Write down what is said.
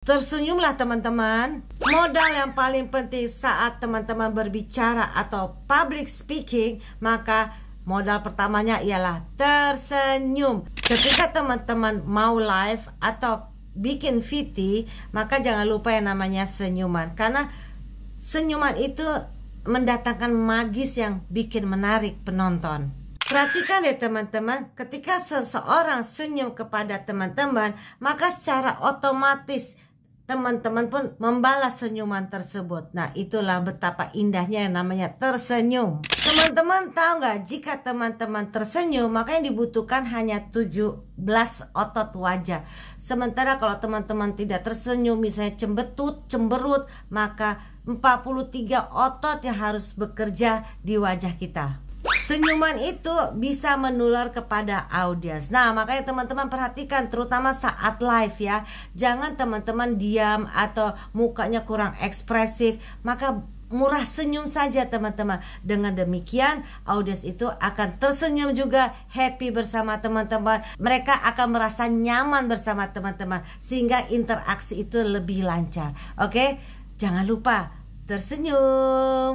Tersenyumlah teman-teman. Modal yang paling penting saat teman-teman berbicara atau public speaking, maka modal pertamanya ialah tersenyum. Ketika teman-teman mau live atau bikin VT, maka jangan lupa yang namanya senyuman. Karena senyuman itu mendatangkan magis yang bikin menarik penonton. Perhatikan ya teman-teman, ketika seseorang senyum kepada teman-teman, maka secara otomatis teman-teman pun membalas senyuman tersebut. Nah, itulah betapa indahnya yang namanya tersenyum. Teman-teman tahu nggak jika teman-teman tersenyum, maka yang dibutuhkan hanya 17 otot wajah. Sementara kalau teman-teman tidak tersenyum, misalnya cembetut, cemberut, maka 43 otot yang harus bekerja di wajah kita. Senyuman itu bisa menular kepada audiens. Nah, makanya teman-teman perhatikan terutama saat live ya. Jangan teman-teman diam atau mukanya kurang ekspresif, maka murah senyum saja teman-teman. Dengan demikian, audiens itu akan tersenyum juga, happy bersama teman-teman. Mereka akan merasa nyaman bersama teman-teman sehingga interaksi itu lebih lancar. Oke? Jangan lupa tersenyum.